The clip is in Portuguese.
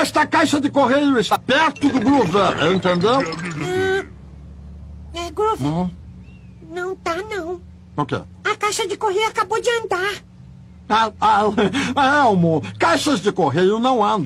Esta caixa de correio está perto do Groover, entendeu? é, Groover? Hum? Não tá, não. O quê? A caixa de correio acabou de andar. Ah, ah, Elmo, caixas de correio não andam.